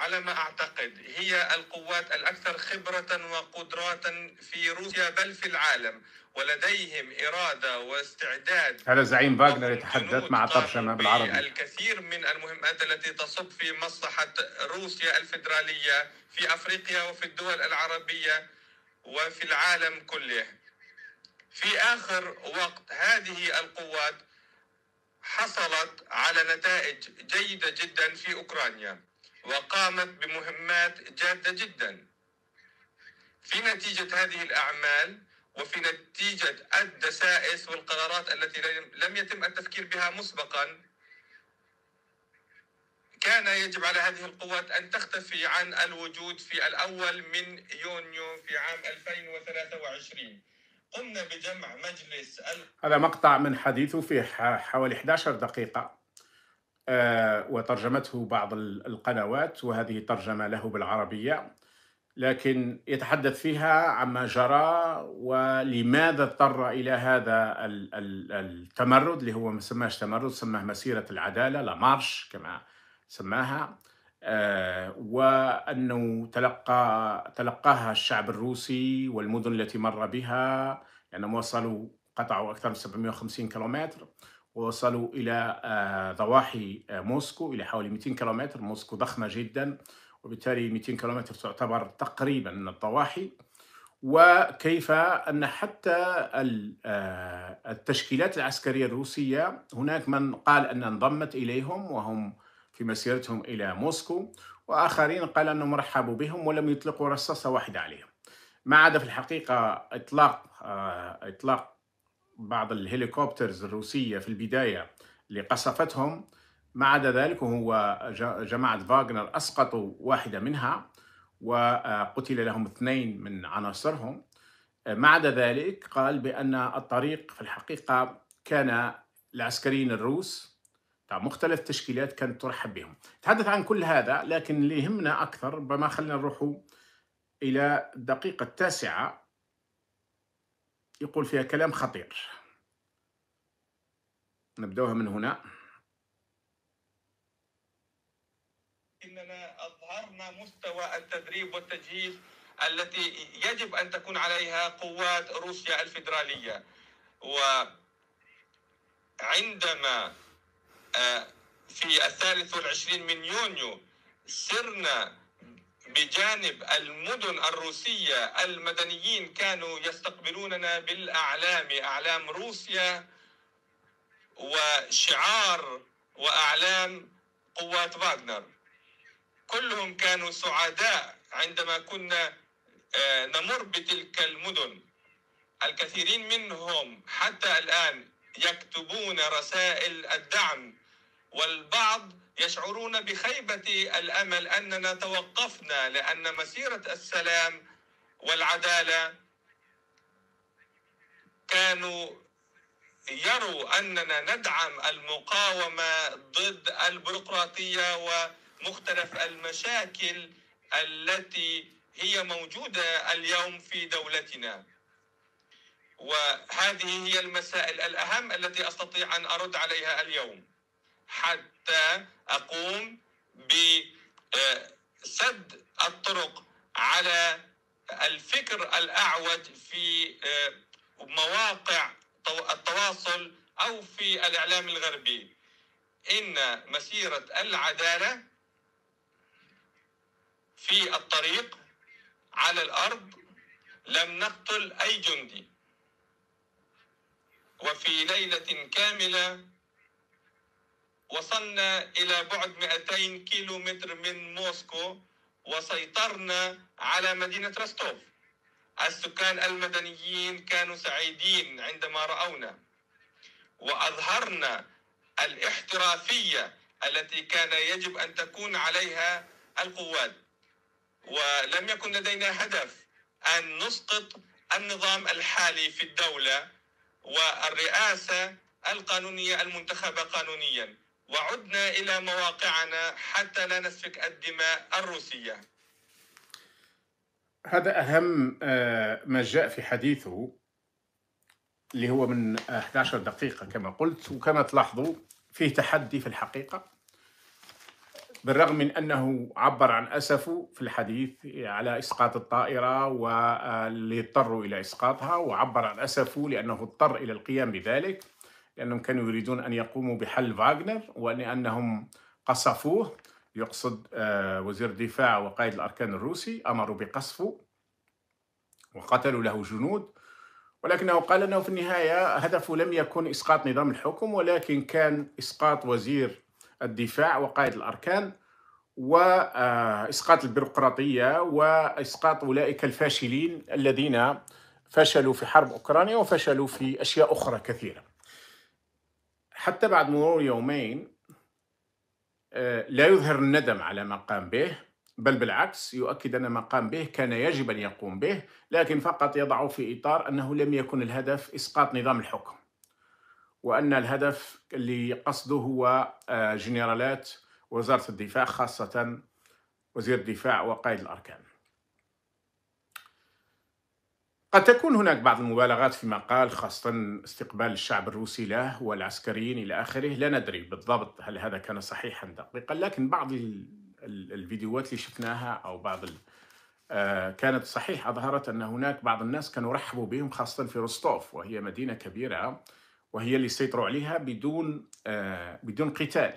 على ما أعتقد هي القوات الأكثر خبرة وقدرات في روسيا بل في العالم ولديهم إرادة واستعداد هذا زعيم فاغنر يتحدث مع ترجمة بالعربي الكثير من المهمات التي تصب في مصلحة روسيا الفدراليه في أفريقيا وفي الدول العربية وفي العالم كله في آخر وقت هذه القوات حصلت على نتائج جيدة جدا في أوكرانيا وقامت بمهمات جادة جدا في نتيجة هذه الأعمال وفي نتيجة الدسائس والقرارات التي لم يتم التفكير بها مسبقا كان يجب على هذه القوات أن تختفي عن الوجود في الأول من يونيو في عام 2023 قمنا بجمع مجلس هذا مقطع من حديثه في حوالي 11 دقيقة آه، وترجمته بعض القنوات وهذه ترجمة له بالعربية لكن يتحدث فيها عما جرى ولماذا اضطر إلى هذا التمرد اللي هو ما سماه تمرد سماه مسيرة العدالة لا مارش كما سماها آه، وأنه تلقى تلقاها الشعب الروسي والمدن التي مر بها لأنهم يعني وصلوا قطعوا أكثر من 750 كيلومتر ووصلوا إلى آه، ضواحي آه، موسكو إلى حوالي 200 كيلومتر موسكو ضخمة جدا وبالتالي 200 كيلومتر تعتبر تقريبا من الضواحي وكيف أن حتى آه، التشكيلات العسكرية الروسية هناك من قال أن انضمت إليهم وهم في مسيرتهم إلى موسكو وآخرين قال أنهم رحبوا بهم ولم يطلقوا رصاصة واحدة عليهم ما عدا في الحقيقة إطلاق إطلاق بعض الهليكوبترز الروسية في البداية اللي قصفتهم ما عدا ذلك وهو جماعة فاغنر أسقطوا واحدة منها وقتل لهم اثنين من عناصرهم ما عدا ذلك قال بأن الطريق في الحقيقة كان العسكريين الروس مختلف التشكيلات كانت ترحب بهم تحدث عن كل هذا لكن اللي يهمنا أكثر بما خلينا نروح إلى الدقيقة التاسعة يقول فيها كلام خطير نبدأها من هنا إننا أظهرنا مستوى التدريب والتجهيز التي يجب أن تكون عليها قوات روسيا الفيدرالية وعندما آه، في الثالث والعشرين من يونيو سرنا بجانب المدن الروسية المدنيين كانوا يستقبلوننا بالأعلام أعلام روسيا وشعار وأعلام قوات فاغنر كلهم كانوا سعداء عندما كنا آه، نمر بتلك المدن الكثيرين منهم حتى الآن يكتبون رسائل الدعم والبعض يشعرون بخيبة الأمل أننا توقفنا لأن مسيرة السلام والعدالة كانوا يروا أننا ندعم المقاومة ضد البيروقراطية ومختلف المشاكل التي هي موجودة اليوم في دولتنا وهذه هي المسائل الأهم التي أستطيع أن أرد عليها اليوم حد حتى أقوم بسد الطرق على الفكر الأعوج في آه، مواقع التواصل أو في الإعلام الغربي إن مسيرة العدالة في الطريق على الأرض لم نقتل أي جندي وفي ليلة كاملة وصلنا إلى بعد 200 كيلو متر من موسكو وسيطرنا على مدينة رستوف السكان المدنيين كانوا سعيدين عندما رأونا وأظهرنا الاحترافية التي كان يجب أن تكون عليها القوات ولم يكن لدينا هدف أن نسقط النظام الحالي في الدولة والرئاسة القانونية المنتخبة قانونياً وعدنا إلى مواقعنا حتى لا نسفك الدماء الروسية هذا أهم آه، ما جاء في حديثه اللي هو من 11 دقيقة كما قلت وكما تلاحظوا فيه تحدي في الحقيقة بالرغم من أنه عبر عن أسفه في الحديث على إسقاط الطائرة واللي آه، اضطروا إلى إسقاطها وعبر عن أسفه لأنه اضطر إلى القيام بذلك لأنهم كانوا يريدون أن يقوموا بحل فاغنر ولأنهم قصفوه يقصد آه، وزير الدفاع وقائد الأركان الروسي أمروا بقصفه وقتلوا له جنود ولكنه قال أنه في النهاية هدفه لم يكن إسقاط نظام الحكم ولكن كان إسقاط وزير الدفاع وقائد الأركان وإسقاط آه، البيروقراطية وإسقاط أولئك الفاشلين الذين فشلوا في حرب أوكرانيا وفشلوا في أشياء أخرى كثيرة حتى بعد مرور يومين آه، لا يظهر الندم على ما قام به بل بالعكس يؤكد أن ما قام به كان يجب أن يقوم به لكن فقط يضع في إطار أنه لم يكن الهدف إسقاط نظام الحكم وأن الهدف اللي قصده هو آه، جنرالات وزارة الدفاع خاصة وزير الدفاع وقائد الأركان قد تكون هناك بعض المبالغات فيما قال خاصة استقبال الشعب الروسي له والعسكريين إلى آخره لا ندري بالضبط هل هذا كان صحيحا دقيقا لكن بعض الفيديوهات اللي شفناها أو بعض آه، كانت صحيح أظهرت أن هناك بعض الناس كانوا رحبوا بهم خاصة في روستوف وهي مدينة كبيرة وهي اللي سيطروا عليها بدون آه، بدون قتال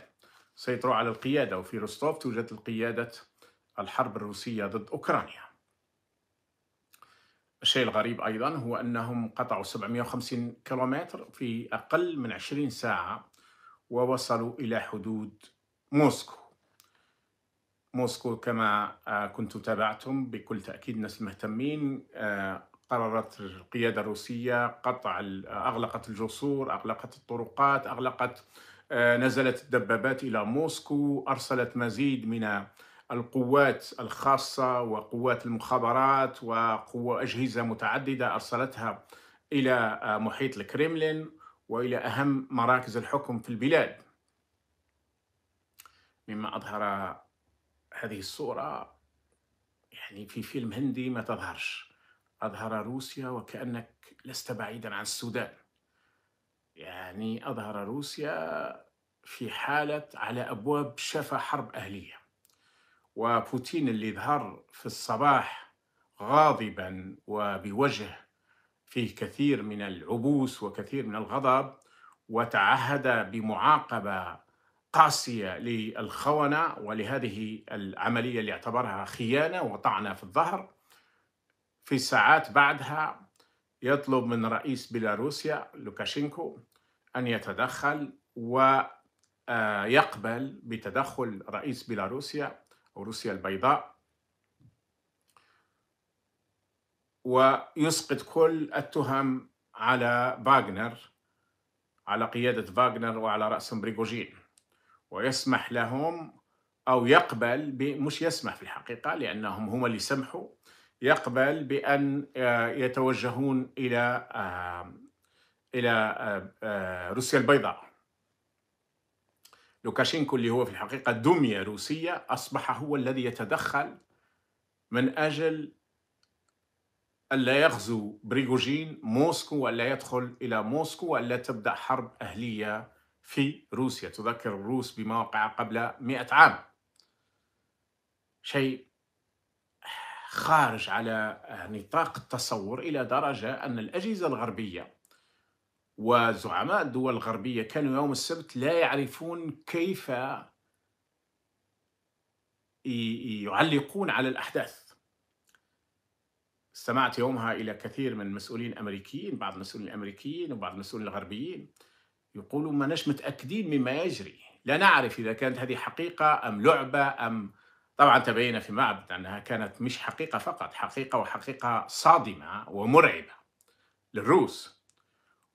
سيطروا على القيادة وفي روستوف توجد القيادة الحرب الروسية ضد أوكرانيا الشيء الغريب أيضا هو أنهم قطعوا 750 كيلومتر في أقل من 20 ساعة ووصلوا إلى حدود موسكو موسكو كما آه، كنتم تابعتم بكل تأكيد الناس المهتمين آه، قررت القيادة الروسية قطع آه، أغلقت الجسور أغلقت الطرقات أغلقت نزلت الدبابات إلى موسكو أرسلت مزيد من القوات الخاصة وقوات المخابرات وقوة أجهزة متعددة أرسلتها إلى آه، محيط الكريملين وإلى أهم مراكز الحكم في البلاد مما أظهر هذه الصورة يعني في فيلم هندي ما تظهرش أظهر روسيا وكأنك لست بعيدا عن السودان يعني أظهر روسيا في حالة على أبواب شفا حرب أهلية وبوتين اللي ظهر في الصباح غاضبا وبوجه فيه كثير من العبوس وكثير من الغضب وتعهد بمعاقبه قاسيه للخونه ولهذه العمليه اللي اعتبرها خيانه وطعنه في الظهر في ساعات بعدها يطلب من رئيس بيلاروسيا لوكاشينكو ان يتدخل ويقبل آه، بتدخل رئيس بيلاروسيا أو روسيا البيضاء ويسقط كل التهم على فاغنر على قيادة فاغنر وعلى رأسهم بريغوجين ويسمح لهم أو يقبل ب... مش يسمح في الحقيقة لأنهم هم اللي سمحوا يقبل بأن آه، يتوجهون إلى آه، إلى آه، روسيا البيضاء لوكاشينكو اللي هو في الحقيقة دمية روسية أصبح هو الذي يتدخل من أجل ألا يغزو بريغوجين موسكو وألا يدخل إلى موسكو وألا تبدأ حرب أهلية في روسيا تذكر الروس بما وقع قبل مئة عام شيء خارج على نطاق التصور إلى درجة أن الأجهزة الغربية وزعماء الدول الغربية كانوا يوم السبت لا يعرفون كيف يعلقون على الأحداث استمعت يومها إلى كثير من المسؤولين الأمريكيين بعض المسؤولين الأمريكيين وبعض المسؤولين الغربيين يقولوا ما نش متأكدين مما يجري لا نعرف إذا كانت هذه حقيقة أم لعبة أم طبعا تبين فيما بعد أنها كانت مش حقيقة فقط حقيقة وحقيقة صادمة ومرعبة للروس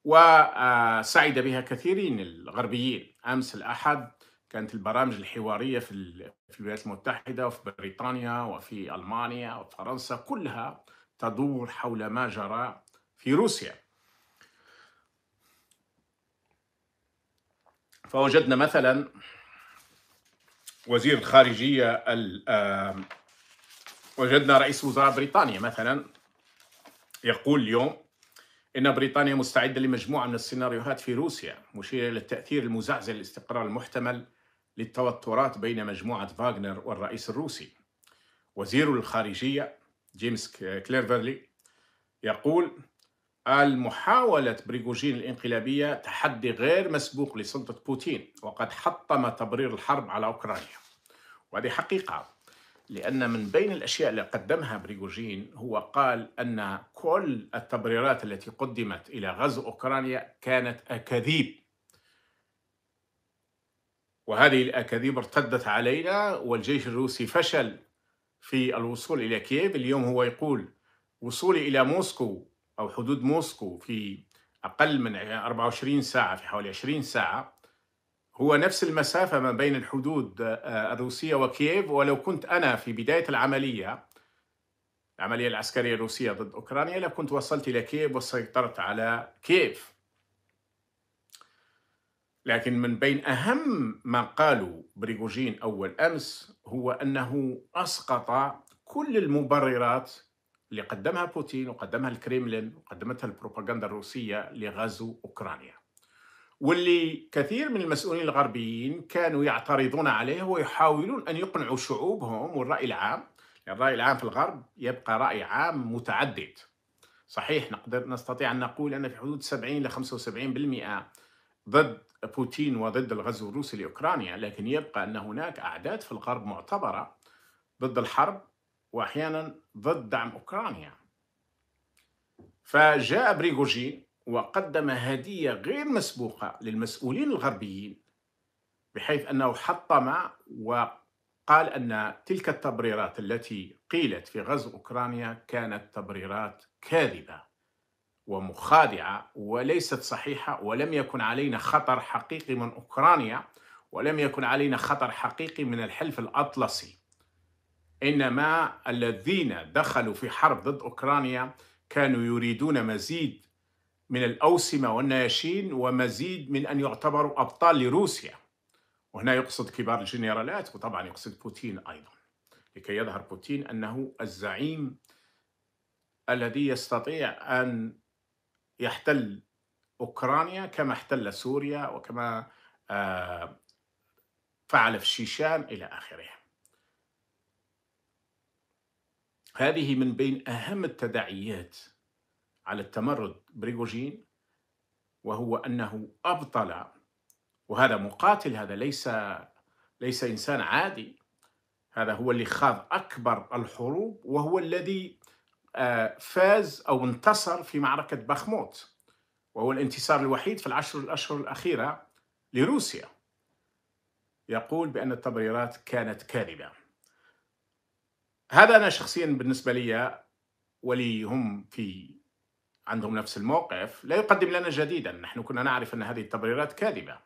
وسعد بها كثيرين الغربيين امس الاحد كانت البرامج الحواريه في في الولايات المتحده وفي بريطانيا وفي المانيا وفرنسا كلها تدور حول ما جرى في روسيا فوجدنا مثلا وزير الخارجيه وجدنا رئيس وزراء بريطانيا مثلا يقول اليوم إن بريطانيا مستعدة لمجموعة من السيناريوهات في روسيا مشيرة إلى التأثير المزعزع للاستقرار المحتمل للتوترات بين مجموعة فاغنر والرئيس الروسي وزير الخارجية جيمس كليرفرلي يقول المحاولة بريغوجين الانقلابية تحدي غير مسبوق لسلطة بوتين وقد حطم تبرير الحرب على أوكرانيا وهذه حقيقة لأن من بين الأشياء اللي قدمها بريغوجين هو قال أن كل التبريرات التي قدمت إلى غزو أوكرانيا كانت أكاذيب وهذه الأكاذيب ارتدت علينا والجيش الروسي فشل في الوصول إلى كييف اليوم هو يقول وصولي إلى موسكو أو حدود موسكو في أقل من 24 ساعة في حوالي 20 ساعة هو نفس المسافة ما بين الحدود آه، آه، الروسية وكييف ولو كنت أنا في بداية العملية العملية العسكرية الروسية ضد أوكرانيا لكنت وصلت إلى كييف وسيطرت على كييف لكن من بين أهم ما قالوا بريغوجين أول أمس هو أنه أسقط كل المبررات اللي قدمها بوتين وقدمها الكريملين وقدمتها البروباغندا الروسية لغزو أوكرانيا واللي كثير من المسؤولين الغربيين كانوا يعترضون عليه ويحاولون أن يقنعوا شعوبهم والرأي العام يعني الرأي العام في الغرب يبقى رأي عام متعدد صحيح نقدر نستطيع أن نقول أن في حدود 70 ل 75% ضد بوتين وضد الغزو الروسي لأوكرانيا لكن يبقى أن هناك أعداد في الغرب معتبرة ضد الحرب وأحيانا ضد دعم أوكرانيا فجاء بريغوجين وقدم هدية غير مسبوقة للمسؤولين الغربيين بحيث أنه حطم وقال أن تلك التبريرات التي قيلت في غزو أوكرانيا كانت تبريرات كاذبة ومخادعة وليست صحيحة ولم يكن علينا خطر حقيقي من أوكرانيا ولم يكن علينا خطر حقيقي من الحلف الأطلسي إنما الذين دخلوا في حرب ضد أوكرانيا كانوا يريدون مزيد من الأوسمة والنياشين ومزيد من أن يعتبروا أبطال لروسيا وهنا يقصد كبار الجنرالات وطبعا يقصد بوتين أيضا لكي يظهر بوتين أنه الزعيم الذي يستطيع أن يحتل أوكرانيا كما احتل سوريا وكما آه، فعل في الشيشان إلى آخره هذه من بين أهم التداعيات على التمرد بريغوجين وهو انه ابطل وهذا مقاتل هذا ليس ليس انسان عادي هذا هو اللي خاض اكبر الحروب وهو الذي آه، فاز او انتصر في معركه بخموت وهو الانتصار الوحيد في العشر الاشهر الاخيره لروسيا يقول بان التبريرات كانت كاذبه هذا انا شخصيا بالنسبه لي ولي هم في عندهم نفس الموقف لا يقدم لنا جديدا نحن كنا نعرف أن هذه التبريرات كاذبة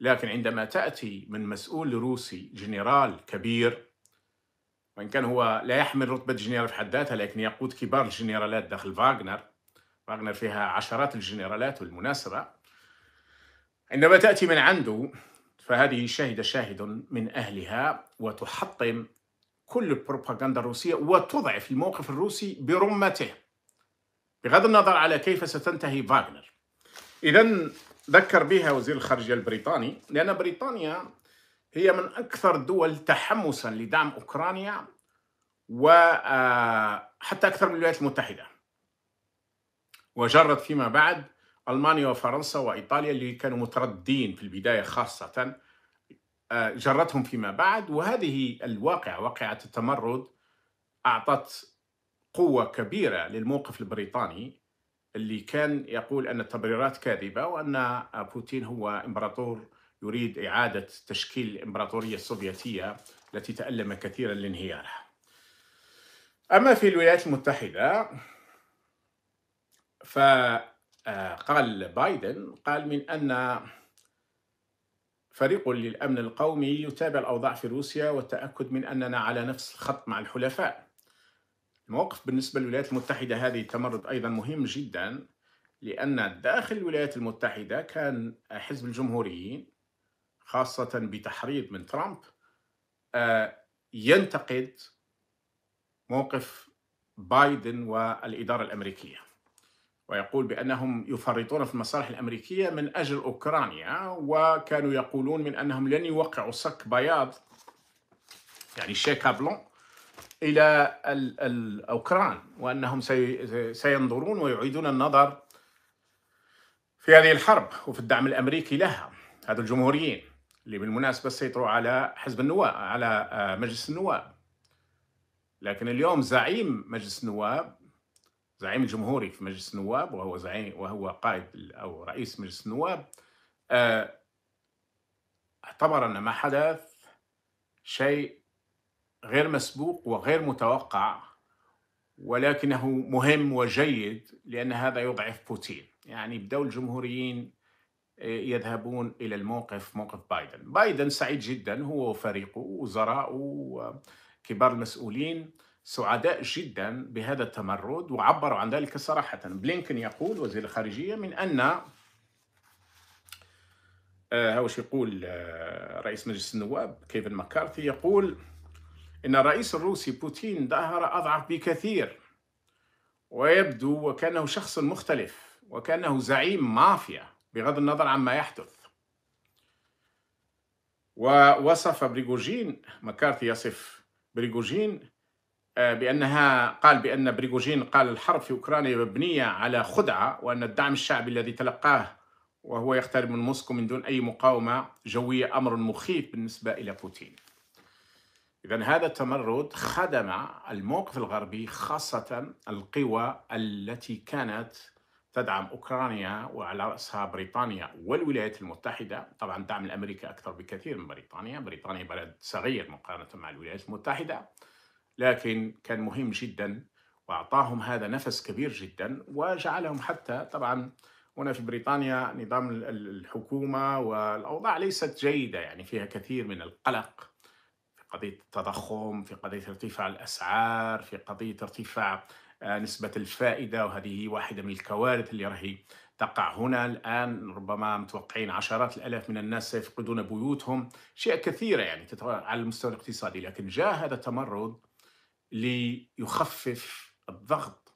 لكن عندما تأتي من مسؤول روسي جنرال كبير وإن كان هو لا يحمل رتبة جنرال في حد ذاتها لكن يقود كبار الجنرالات داخل فاغنر فاغنر فيها عشرات الجنرالات بالمناسبة عندما تأتي من عنده فهذه شهد شاهد من أهلها وتحطم كل البروباغندا الروسية وتضعف الموقف الروسي برمته بغض النظر على كيف ستنتهي فاغنر إذا ذكر بها وزير الخارجية البريطاني لأن بريطانيا هي من أكثر الدول تحمسا لدعم أوكرانيا وحتى آه، أكثر من الولايات المتحدة وجرت فيما بعد ألمانيا وفرنسا وإيطاليا اللي كانوا متردين في البداية خاصة آه، جرتهم فيما بعد وهذه الواقعة واقعة التمرد أعطت قوة كبيرة للموقف البريطاني اللي كان يقول أن التبريرات كاذبة وأن بوتين هو إمبراطور يريد إعادة تشكيل الإمبراطورية السوفيتية التي تألم كثيرا لانهيارها أما في الولايات المتحدة فقال بايدن قال من أن فريق للأمن القومي يتابع الأوضاع في روسيا والتأكد من أننا على نفس الخط مع الحلفاء الموقف بالنسبة للولايات المتحدة هذه تمرد أيضا مهم جدا لأن داخل الولايات المتحدة كان حزب الجمهوريين خاصة بتحريض من ترامب آه، ينتقد موقف بايدن والإدارة الأمريكية ويقول بأنهم يفرطون في المصالح الأمريكية من أجل أوكرانيا وكانوا يقولون من أنهم لن يوقعوا صك بياض يعني شيكابلون بلون الى الاوكران وانهم سينظرون ويعيدون النظر في هذه الحرب وفي الدعم الامريكي لها هذا الجمهوريين اللي بالمناسبه سيطروا على حزب النواب على آه، مجلس النواب لكن اليوم زعيم مجلس النواب زعيم الجمهوري في مجلس النواب وهو زعيم وهو قائد او رئيس مجلس النواب آه، اعتبر ان ما حدث شيء غير مسبوق وغير متوقع ولكنه مهم وجيد لأن هذا يضعف بوتين يعني بدأوا الجمهوريين آه، يذهبون إلى الموقف موقف بايدن بايدن سعيد جدا هو وفريقه وزراءه وكبار المسؤولين سعداء جدا بهذا التمرد وعبروا عن ذلك صراحة بلينكن يقول وزير الخارجية من أن هو آه، يقول آه، رئيس مجلس النواب كيفن مكارثي يقول إن الرئيس الروسي بوتين ظهر أضعف بكثير ويبدو وكأنه شخص مختلف وكأنه زعيم مافيا بغض النظر عما يحدث ووصف بريغوجين مكارتي يصف بريغوجين آه، بأنها قال بأن بريغوجين قال الحرب في أوكرانيا مبنية على خدعة وأن الدعم الشعبي الذي تلقاه وهو يقترب من موسكو من دون أي مقاومة جوية أمر مخيف بالنسبة إلى بوتين إذا هذا التمرد خدم الموقف الغربي خاصة القوى التي كانت تدعم أوكرانيا وعلى رأسها بريطانيا والولايات المتحدة طبعا دعم الأمريكا أكثر بكثير من بريطانيا بريطانيا بلد صغير مقارنة مع الولايات المتحدة لكن كان مهم جدا وأعطاهم هذا نفس كبير جدا وجعلهم حتى طبعا هنا في بريطانيا نظام الحكومة والأوضاع ليست جيدة يعني فيها كثير من القلق قضيه التضخم في قضيه ارتفاع الاسعار في قضيه ارتفاع آه، نسبه الفائده وهذه واحده من الكوارث اللي راهي تقع هنا الان ربما متوقعين عشرات الالاف من الناس سيفقدون بيوتهم اشياء كثيره يعني على المستوى الاقتصادي لكن جاء هذا التمرد ليخفف الضغط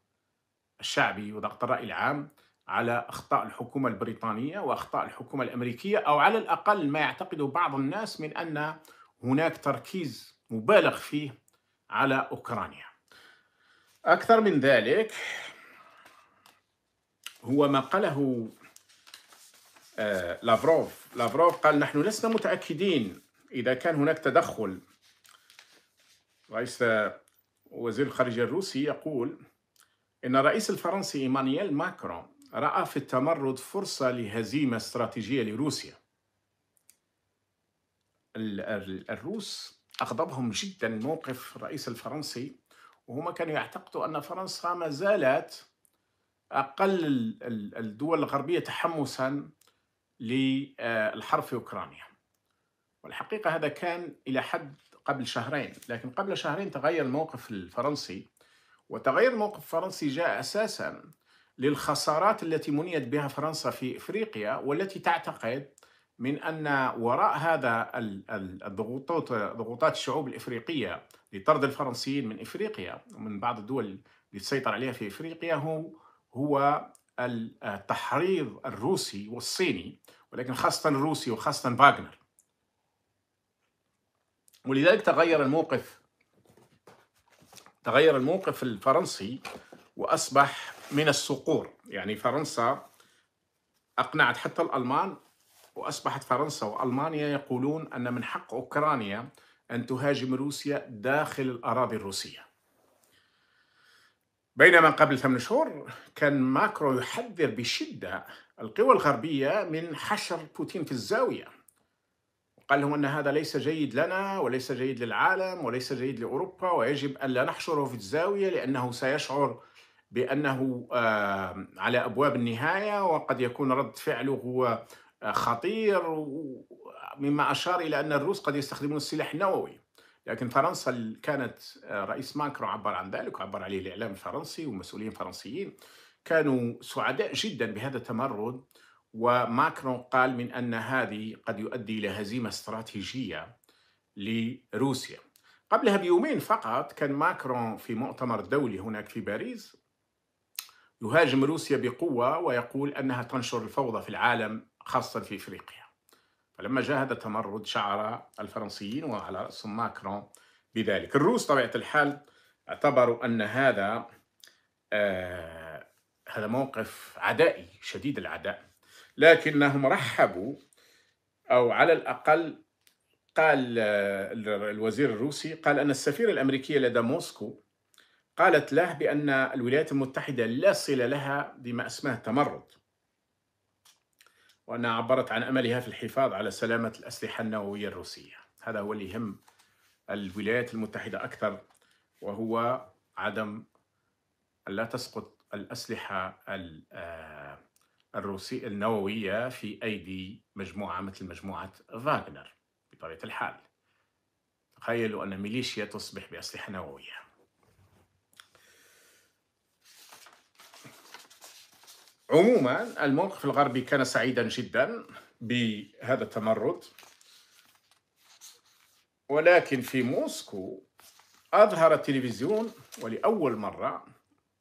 الشعبي وضغط الراي العام على اخطاء الحكومه البريطانيه واخطاء الحكومه الامريكيه او على الاقل ما يعتقده بعض الناس من ان هناك تركيز مبالغ فيه على أوكرانيا أكثر من ذلك هو ما قاله آه، لافروف لافروف قال نحن لسنا متأكدين إذا كان هناك تدخل رئيس وزير الخارجية الروسي يقول إن الرئيس الفرنسي إيمانويل ماكرون رأى في التمرد فرصة لهزيمة استراتيجية لروسيا الروس أغضبهم جدا موقف الرئيس الفرنسي وهما كانوا يعتقدوا أن فرنسا ما زالت أقل الدول الغربية تحمسا للحرب آه، في أوكرانيا والحقيقة هذا كان إلى حد قبل شهرين لكن قبل شهرين تغير الموقف الفرنسي وتغير الموقف الفرنسي جاء أساسا للخسارات التي منيت بها فرنسا في إفريقيا والتي تعتقد من أن وراء هذا الضغوطات ضغوطات الشعوب الإفريقية لطرد الفرنسيين من إفريقيا ومن بعض الدول اللي تسيطر عليها في إفريقيا هو هو التحريض الروسي والصيني ولكن خاصة الروسي وخاصة فاغنر ولذلك تغير الموقف تغير الموقف الفرنسي وأصبح من الصقور يعني فرنسا أقنعت حتى الألمان وأصبحت فرنسا وألمانيا يقولون أن من حق أوكرانيا أن تهاجم روسيا داخل الأراضي الروسية بينما قبل ثمان شهور كان ماكرو يحذر بشدة القوى الغربية من حشر بوتين في الزاوية قال لهم أن هذا ليس جيد لنا وليس جيد للعالم وليس جيد لأوروبا ويجب أن لا نحشره في الزاوية لأنه سيشعر بأنه على أبواب النهاية وقد يكون رد فعله هو خطير مما أشار إلى أن الروس قد يستخدمون السلاح النووي لكن فرنسا كانت آه، رئيس ماكرون عبر عن ذلك وعبر عليه الإعلام الفرنسي ومسؤولين فرنسيين كانوا سعداء جدا بهذا التمرد وماكرون قال من أن هذه قد يؤدي إلى هزيمة استراتيجية لروسيا قبلها بيومين فقط كان ماكرون في مؤتمر دولي هناك في باريس يهاجم روسيا بقوة ويقول أنها تنشر الفوضى في العالم خاصة في إفريقيا فلما جاء هذا التمرد شعر الفرنسيين وعلى رأسهم ماكرون بذلك الروس طبيعة الحال اعتبروا أن هذا آه هذا موقف عدائي شديد العداء لكنهم رحبوا أو على الأقل قال آه، الوزير الروسي قال أن السفيرة الأمريكية لدى موسكو قالت له بأن الولايات المتحدة لا صلة لها بما أسماه التمرد وأنها عبرت عن أملها في الحفاظ على سلامة الأسلحة النووية الروسية هذا هو اللي يهم الولايات المتحدة أكثر وهو عدم لا تسقط الأسلحة آه، الروسية النووية في أيدي مجموعة مثل مجموعة فاغنر بطبيعة الحال تخيلوا أن ميليشيا تصبح بأسلحة نووية عموما الموقف الغربي كان سعيدا جدا بهذا التمرد ولكن في موسكو أظهر التلفزيون ولأول مرة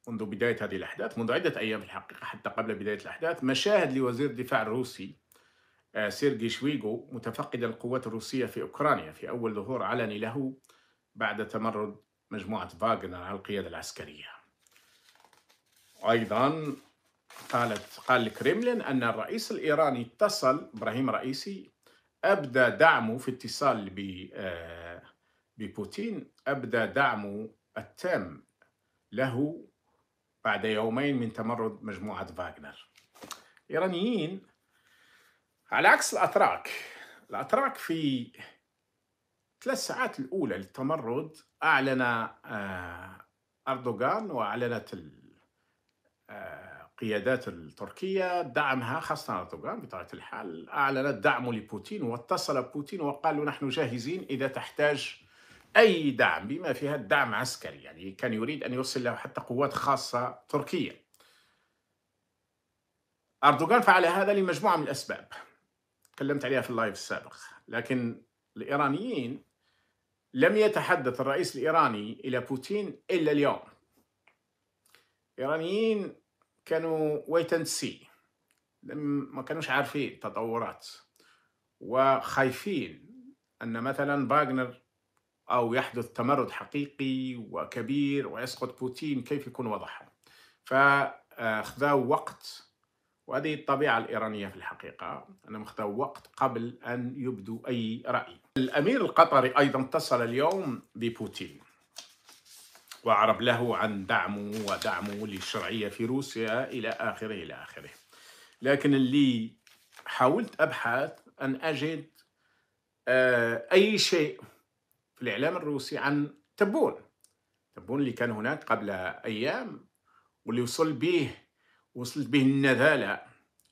منذ بداية هذه الأحداث منذ عدة أيام في الحقيقة حتى قبل بداية الأحداث مشاهد لوزير الدفاع الروسي آه، سيرجي شويغو متفقد القوات الروسية في أوكرانيا في أول ظهور علني له بعد تمرد مجموعة فاغنر على القيادة العسكرية أيضا قالت قال الكريملين أن الرئيس الإيراني اتصل إبراهيم رئيسي أبدى دعمه في اتصال ب آه، ببوتين أبدى دعمه التام له بعد يومين من تمرد مجموعة فاغنر الإيرانيين على عكس الأتراك الأتراك في ثلاث ساعات الأولى للتمرد أعلن آه، أردوغان وأعلنت القيادات التركية دعمها خاصة أردوغان بطبيعة الحال أعلنت دعمه لبوتين واتصل بوتين وقال له نحن جاهزين إذا تحتاج أي دعم بما فيها الدعم عسكري يعني كان يريد أن يوصل له حتى قوات خاصة تركية أردوغان فعل هذا لمجموعة من الأسباب تكلمت عليها في اللايف السابق لكن الإيرانيين لم يتحدث الرئيس الإيراني إلى بوتين إلا اليوم الإيرانيين كانوا ويت اند سي ما كانوش عارفين تطورات وخايفين أن مثلا باغنر أو يحدث تمرد حقيقي وكبير ويسقط بوتين كيف يكون وضعها فاخذوا وقت وهذه الطبيعة الإيرانية في الحقيقة أنهم خذوا وقت قبل أن يبدوا أي رأي الأمير القطري أيضا اتصل اليوم ببوتين وأعرب له عن دعمه ودعمه للشرعية في روسيا إلى آخره إلى آخره لكن اللي حاولت أبحث أن أجد آه، أي شيء في الإعلام الروسي عن تبون تبون اللي كان هناك قبل أيام واللي وصل به وصلت به النذالة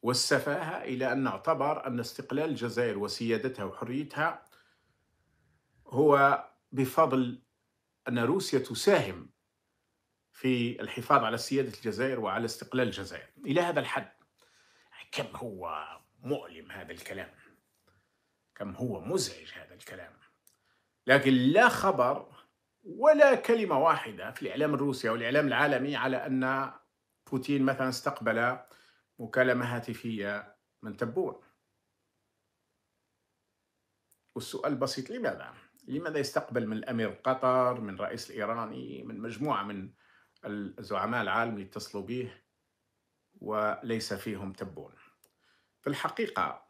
والسفاهة إلى أن اعتبر أن استقلال الجزائر وسيادتها وحريتها هو بفضل أن روسيا تساهم في الحفاظ على سيادة الجزائر وعلى استقلال الجزائر إلى هذا الحد يعني كم هو مؤلم هذا الكلام كم هو مزعج هذا الكلام لكن لا خبر ولا كلمة واحدة في الإعلام الروسي أو الإعلام العالمي على أن بوتين مثلا استقبل مكالمة هاتفية من تبون والسؤال بسيط لماذا؟ لماذا يستقبل من الامير قطر من رئيس الايراني من مجموعه من الزعماء العالم يتصلوا به وليس فيهم تبون في الحقيقه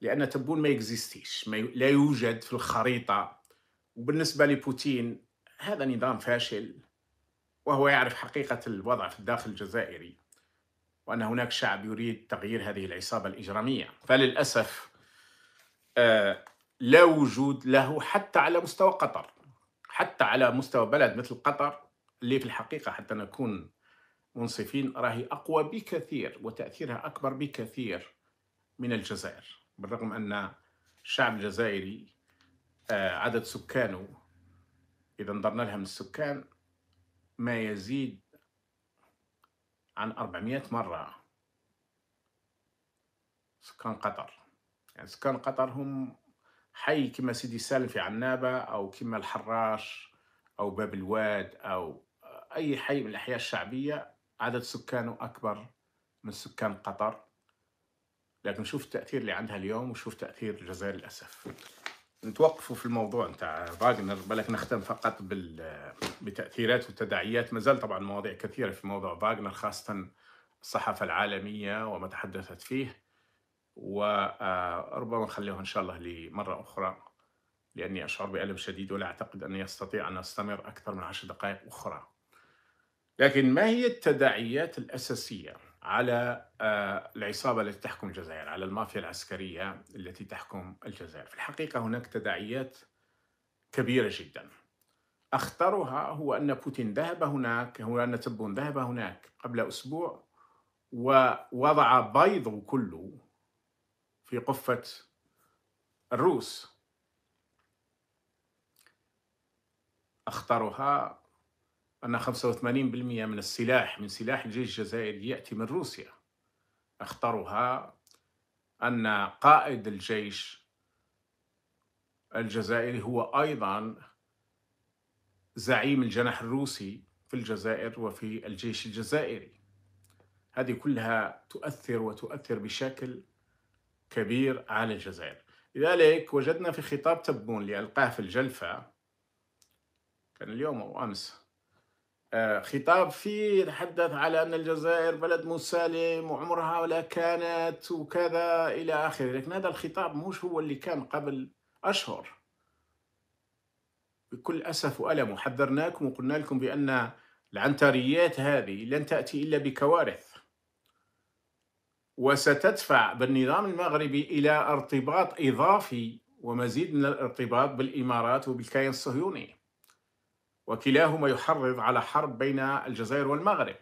لان تبون ما يكزيستيش ما ي... لا يوجد في الخريطه وبالنسبه لبوتين هذا نظام فاشل وهو يعرف حقيقه الوضع في الداخل الجزائري وان هناك شعب يريد تغيير هذه العصابه الاجراميه فللاسف آه لا وجود له حتى على مستوى قطر حتى على مستوى بلد مثل قطر اللي في الحقيقة حتى نكون منصفين راهي أقوى بكثير وتأثيرها أكبر بكثير من الجزائر بالرغم أن الشعب الجزائري آه، عدد سكانه إذا نظرنا لها من السكان ما يزيد عن 400 مرة سكان قطر يعني سكان قطر هم حي كما سيدي سالم في عنابة أو كما الحراش أو باب الواد أو أي حي من الأحياء الشعبية عدد سكانه أكبر من سكان قطر لكن شوف التأثير اللي عندها اليوم وشوف تأثير الجزائر للأسف نتوقفوا في الموضوع نتاع فاغنر بالك نختم فقط بال... بتأثيرات وتداعيات ما زال طبعا مواضيع كثيرة في موضوع فاغنر خاصة الصحافة العالمية وما تحدثت فيه وربما نخليه إن شاء الله لمرة أخرى لأني أشعر بألم شديد ولا أعتقد أني أستطيع أن أستمر أكثر من عشر دقائق أخرى لكن ما هي التداعيات الأساسية على آه، العصابة التي تحكم الجزائر على المافيا العسكرية التي تحكم الجزائر في الحقيقة هناك تداعيات كبيرة جدا أخطرها هو أن بوتين ذهب هناك هو أن تبون ذهب هناك قبل أسبوع ووضع بيضه كله في قفة الروس أخطرها أن 85% من السلاح من سلاح الجيش الجزائري يأتي من روسيا أخطرها أن قائد الجيش الجزائري هو أيضا زعيم الجناح الروسي في الجزائر وفي الجيش الجزائري هذه كلها تؤثر وتؤثر بشكل كبير على الجزائر لذلك وجدنا في خطاب تبون اللي ألقاه في الجلفة كان اليوم أو أمس آه، خطاب فيه يتحدث على أن الجزائر بلد مسالم وعمرها ولا كانت وكذا إلى آخره لكن هذا الخطاب مش هو اللي كان قبل أشهر بكل أسف وألم وحذرناكم وقلنا لكم بأن العنتريات هذه لن تأتي إلا بكوارث وستدفع بالنظام المغربي إلى ارتباط إضافي ومزيد من الارتباط بالإمارات وبالكيان الصهيوني وكلاهما يحرض على حرب بين الجزائر والمغرب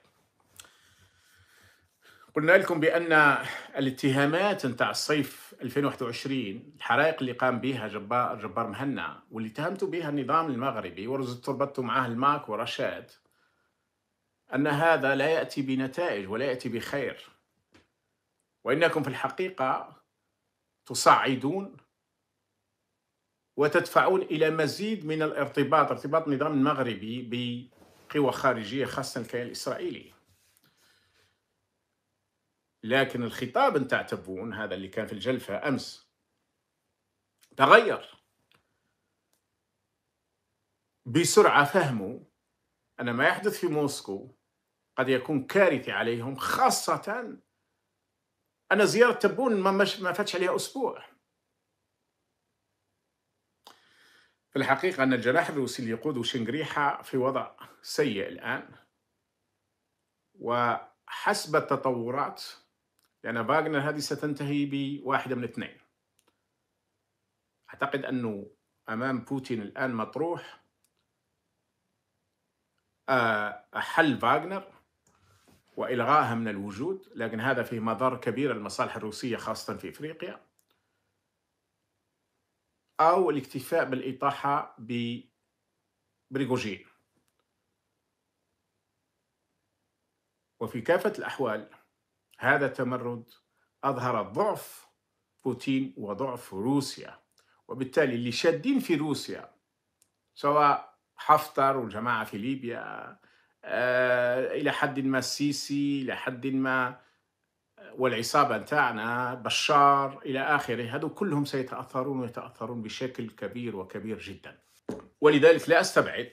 قلنا لكم بأن الاتهامات نتاع الصيف 2021 الحرائق اللي قام بها جبار جبار مهنا واللي اتهمت بها النظام المغربي وربطته معاه الماك ورشاد أن هذا لا يأتي بنتائج ولا يأتي بخير وإنكم في الحقيقة تصعدون وتدفعون إلى مزيد من الارتباط ارتباط النظام المغربي بقوى خارجية خاصة الكيان الإسرائيلي لكن الخطاب انت تبون هذا اللي كان في الجلفة أمس تغير بسرعة فهموا أن ما يحدث في موسكو قد يكون كارثي عليهم خاصة انا زياره تبون ما مش ما فاتش عليها اسبوع في الحقيقه ان الجناح الروسي اللي يقود شنقريحه في وضع سيء الان وحسب التطورات لان يعني فاغنر هذه ستنتهي بواحده من اثنين اعتقد انه امام بوتين الان مطروح آه، حل فاغنر والغائها من الوجود لكن هذا فيه مضار كبير للمصالح الروسيه خاصه في افريقيا او الاكتفاء بالاطاحه ببريغوجين وفي كافه الاحوال هذا التمرد اظهر ضعف بوتين وضعف روسيا وبالتالي اللي شادين في روسيا سواء حفتر والجماعه في ليبيا آه، الى حد ما السيسي الى حد ما آه، والعصابه نتاعنا بشار الى اخره هذو كلهم سيتاثرون ويتاثرون بشكل كبير وكبير جدا ولذلك لا استبعد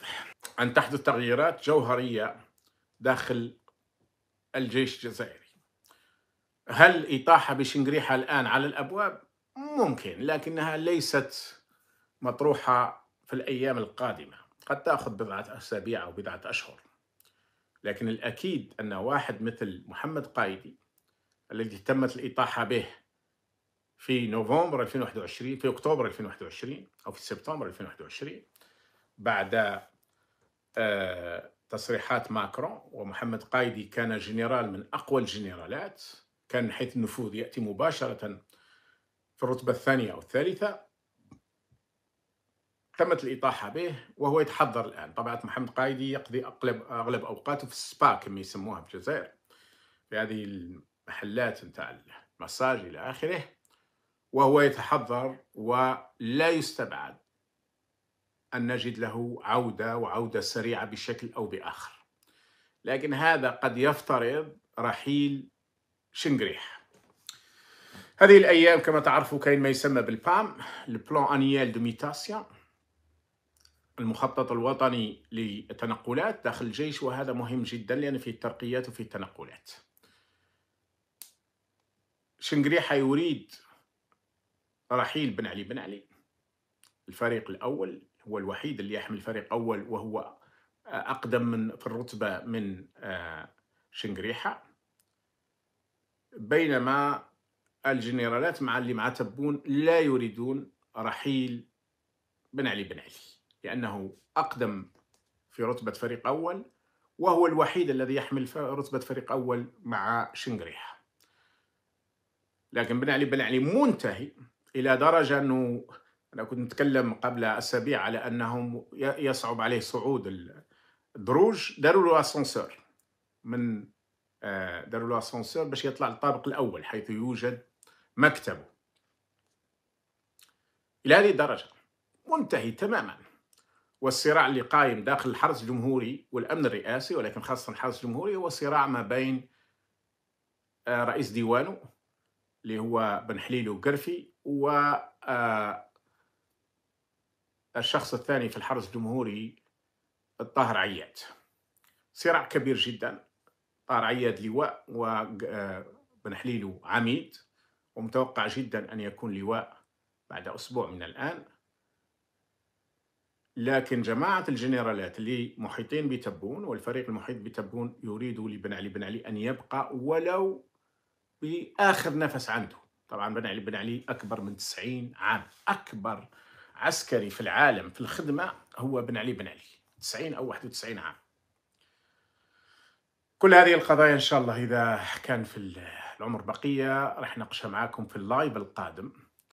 ان تحدث تغييرات جوهريه داخل الجيش الجزائري هل اطاحه بشنقريحه الان على الابواب ممكن لكنها ليست مطروحه في الايام القادمه قد تاخذ بضعه اسابيع او بضعه اشهر لكن الأكيد أن واحد مثل محمد قايدي الذي تمت الإطاحة به في نوفمبر 2021 في أكتوبر 2021 أو في سبتمبر 2021 بعد آه، تصريحات ماكرون ومحمد قايدي كان جنرال من أقوى الجنرالات كان حيث النفوذ يأتي مباشرة في الرتبة الثانية أو الثالثة تمت الإطاحة به وهو يتحضر الآن طبعا محمد قايدي يقضي أغلب, أغلب أوقاته في السبا كما يسموها في الجزائر في هذه المحلات نتاع المساج إلى آخره وهو يتحضر ولا يستبعد أن نجد له عودة وعودة سريعة بشكل أو بآخر لكن هذا قد يفترض رحيل شنقريح هذه الأيام كما تعرفوا كاين ما يسمى بالبام البلان أنيال دوميتاسيا المخطط الوطني للتنقلات داخل الجيش وهذا مهم جدا لأن فيه الترقيات وفي التنقلات شنقريحة يريد رحيل بن علي بن علي الفريق الأول هو الوحيد اللي يحمل فريق أول وهو أقدم من في الرتبة من آه، شنقريحة بينما الجنرالات مع اللي مع تبون لا يريدون رحيل بن علي بن علي لأنه أقدم في رتبة فريق أول وهو الوحيد الذي يحمل رتبة فريق أول مع شنقريحة لكن بن علي بن علي منتهي إلى درجة أنه أنا كنت نتكلم قبل أسابيع على أنهم يصعب عليه صعود الدروج داروا له أسانسور من آه، داروا له أسانسور باش يطلع للطابق الأول حيث يوجد مكتبه إلى هذه الدرجة منتهي تماما والصراع اللي قائم داخل الحرس الجمهوري والأمن الرئاسي ولكن خاصة الحرس الجمهوري هو صراع ما بين آه، رئيس ديوانه اللي هو بن حليلو قرفي و آه، الشخص الثاني في الحرس الجمهوري الطاهر عياد صراع كبير جدا طاهر عياد لواء وبن آه، حليلو عميد ومتوقع جدا أن يكون لواء بعد أسبوع من الآن لكن جماعة الجنرالات اللي محيطين بتبون والفريق المحيط بتبون يريد لبن علي بن علي أن يبقى ولو بآخر نفس عنده طبعا بن علي بن علي أكبر من 90 عام أكبر عسكري في العالم في الخدمة هو بن علي بن علي 90 أو 91 عام كل هذه القضايا إن شاء الله إذا كان في العمر بقية راح نقشها معاكم في اللايف القادم